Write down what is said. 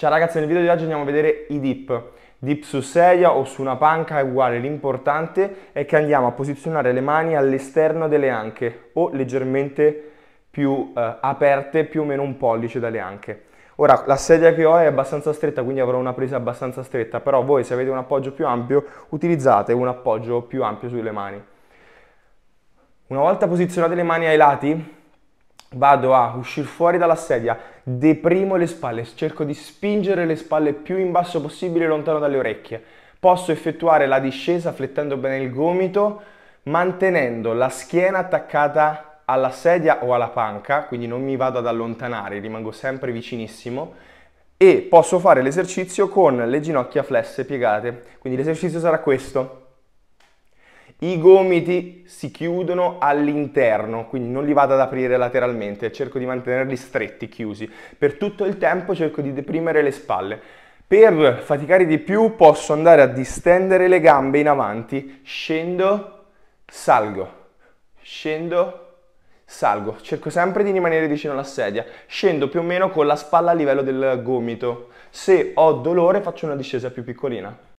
Ciao ragazzi, nel video di oggi andiamo a vedere i dip. Dip su sedia o su una panca è uguale, l'importante è che andiamo a posizionare le mani all'esterno delle anche o leggermente più eh, aperte, più o meno un pollice dalle anche. Ora, la sedia che ho è abbastanza stretta, quindi avrò una presa abbastanza stretta, però voi se avete un appoggio più ampio utilizzate un appoggio più ampio sulle mani. Una volta posizionate le mani ai lati, vado a uscire fuori dalla sedia, deprimo le spalle, cerco di spingere le spalle più in basso possibile lontano dalle orecchie. Posso effettuare la discesa flettendo bene il gomito, mantenendo la schiena attaccata alla sedia o alla panca, quindi non mi vado ad allontanare, rimango sempre vicinissimo e posso fare l'esercizio con le ginocchia flesse piegate. Quindi l'esercizio sarà questo i gomiti si chiudono all'interno, quindi non li vado ad aprire lateralmente, cerco di mantenerli stretti, chiusi. Per tutto il tempo cerco di deprimere le spalle. Per faticare di più posso andare a distendere le gambe in avanti, scendo, salgo, scendo, salgo. Cerco sempre di rimanere vicino alla sedia, scendo più o meno con la spalla a livello del gomito. Se ho dolore faccio una discesa più piccolina.